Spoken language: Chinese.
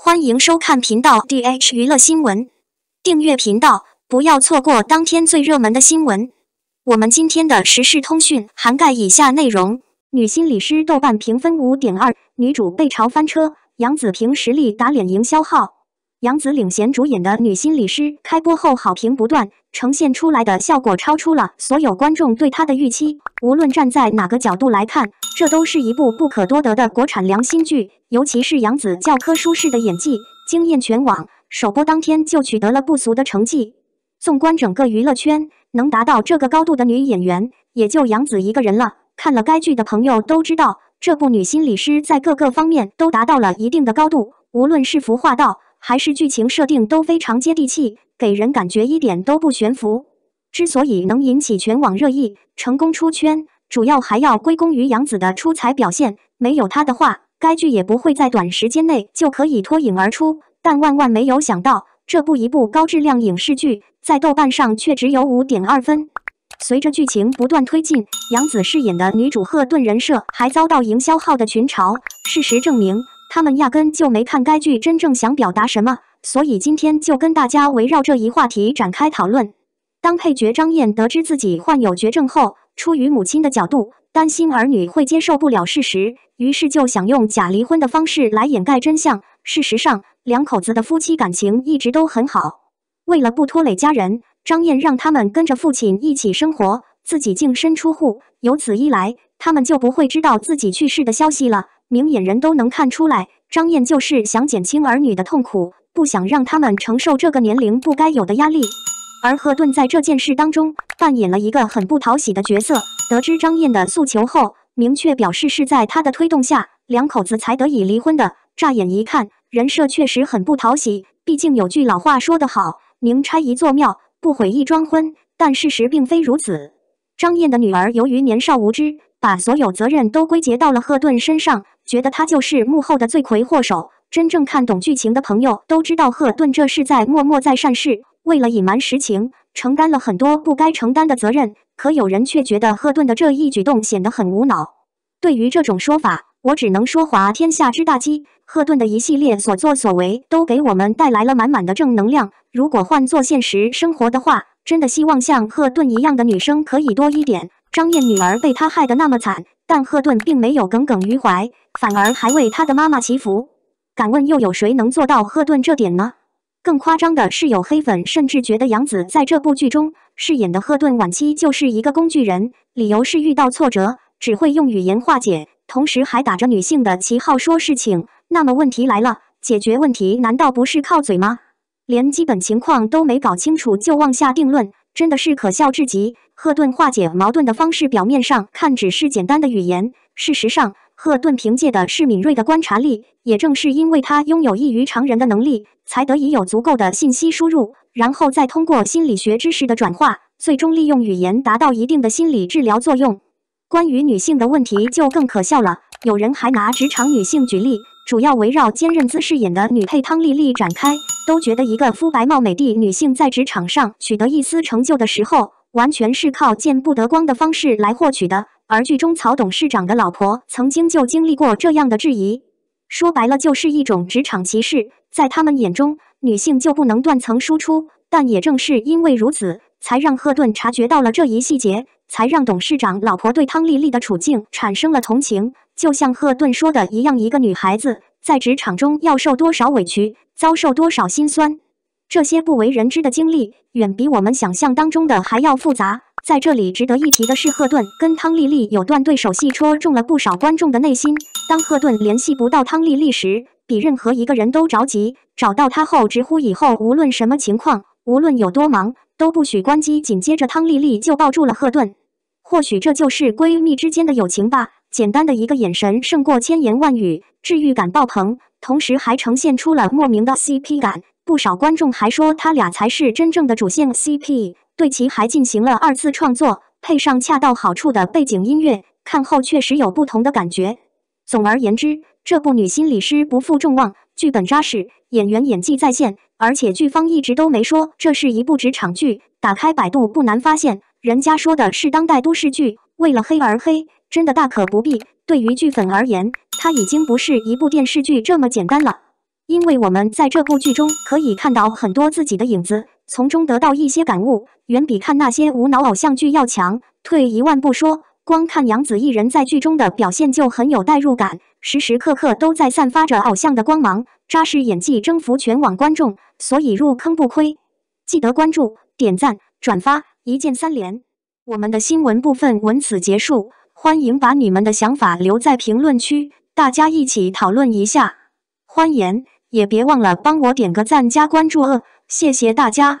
欢迎收看频道 D H 娱乐新闻，订阅频道，不要错过当天最热门的新闻。我们今天的时事通讯涵盖以下内容：女心理师豆瓣评分五点二，女主被嘲翻车；杨子凭实力打脸营销号。杨紫领衔主演的《女心理师》开播后好评不断，呈现出来的效果超出了所有观众对她的预期。无论站在哪个角度来看，这都是一部不可多得的国产良心剧。尤其是杨紫教科书式的演技，惊艳全网。首播当天就取得了不俗的成绩。纵观整个娱乐圈，能达到这个高度的女演员也就杨紫一个人了。看了该剧的朋友都知道，这部《女心理师》在各个方面都达到了一定的高度，无论是服化道。还是剧情设定都非常接地气，给人感觉一点都不悬浮。之所以能引起全网热议，成功出圈，主要还要归功于杨紫的出彩表现。没有她的话，该剧也不会在短时间内就可以脱颖而出。但万万没有想到，这部一部高质量影视剧在豆瓣上却只有五点二分。随着剧情不断推进，杨紫饰演的女主贺顿人设还遭到营销号的群嘲。事实证明，他们压根就没看该剧真正想表达什么，所以今天就跟大家围绕这一话题展开讨论。当配角张燕得知自己患有绝症后，出于母亲的角度，担心儿女会接受不了事实，于是就想用假离婚的方式来掩盖真相。事实上，两口子的夫妻感情一直都很好。为了不拖累家人，张燕让他们跟着父亲一起生活，自己净身出户。由此一来，他们就不会知道自己去世的消息了。明眼人都能看出来，张燕就是想减轻儿女的痛苦，不想让他们承受这个年龄不该有的压力。而赫顿在这件事当中扮演了一个很不讨喜的角色。得知张燕的诉求后，明确表示是在他的推动下，两口子才得以离婚的。乍眼一看，人设确实很不讨喜。毕竟有句老话说得好：“宁拆一座庙，不毁一桩婚。”但事实并非如此。张燕的女儿由于年少无知，把所有责任都归结到了赫顿身上，觉得他就是幕后的罪魁祸首。真正看懂剧情的朋友都知道，赫顿这是在默默在善事，为了隐瞒实情，承担了很多不该承担的责任。可有人却觉得赫顿的这一举动显得很无脑。对于这种说法，我只能说华天下之大稽。赫顿的一系列所作所为都给我们带来了满满的正能量。如果换做现实生活的话，真的希望像赫顿一样的女生可以多一点。张燕女儿被他害得那么惨，但赫顿并没有耿耿于怀，反而还为他的妈妈祈福。敢问又有谁能做到赫顿这点呢？更夸张的是，有黑粉甚至觉得杨紫在这部剧中饰演的赫顿晚期就是一个工具人，理由是遇到挫折只会用语言化解，同时还打着女性的旗号说事情。那么问题来了，解决问题难道不是靠嘴吗？连基本情况都没搞清楚就妄下定论，真的是可笑至极。赫顿化解矛盾的方式，表面上看只是简单的语言，事实上，赫顿凭借的是敏锐的观察力。也正是因为他拥有异于常人的能力，才得以有足够的信息输入，然后再通过心理学知识的转化，最终利用语言达到一定的心理治疗作用。关于女性的问题就更可笑了，有人还拿职场女性举例。主要围绕坚韧姿饰演的女配汤丽丽展开，都觉得一个肤白貌美的女性在职场上取得一丝成就的时候，完全是靠见不得光的方式来获取的。而剧中曹董事长的老婆曾经就经历过这样的质疑，说白了就是一种职场歧视，在他们眼中，女性就不能断层输出。但也正是因为如此。才让赫顿察觉到了这一细节，才让董事长老婆对汤丽丽的处境产生了同情。就像赫顿说的一样，一个女孩子在职场中要受多少委屈，遭受多少心酸，这些不为人知的经历远比我们想象当中的还要复杂。在这里值得一提的是，赫顿跟汤丽丽有段对手戏，戳中了不少观众的内心。当赫顿联系不到汤丽丽时，比任何一个人都着急。找到她后，直呼以后无论什么情况，无论有多忙。都不许关机。紧接着，汤丽丽就抱住了赫顿。或许这就是闺蜜之间的友情吧。简单的一个眼神胜过千言万语，治愈感爆棚，同时还呈现出了莫名的 CP 感。不少观众还说，他俩才是真正的主线 CP。对其还进行了二次创作，配上恰到好处的背景音乐，看后确实有不同的感觉。总而言之，这部女心理师不负众望。剧本扎实，演员演技在线，而且剧方一直都没说这是一部职场剧。打开百度不难发现，人家说的是当代都市剧。为了黑而黑，真的大可不必。对于剧粉而言，它已经不是一部电视剧这么简单了，因为我们在这部剧中可以看到很多自己的影子，从中得到一些感悟，远比看那些无脑偶像剧要强。退一万步说，光看杨紫一人在剧中的表现就很有代入感，时时刻刻都在散发着偶像的光芒，扎实演技征服全网观众，所以入坑不亏。记得关注、点赞、转发，一键三连。我们的新闻部分文此结束，欢迎把你们的想法留在评论区，大家一起讨论一下。欢迎，也别忘了帮我点个赞加关注哦，谢谢大家。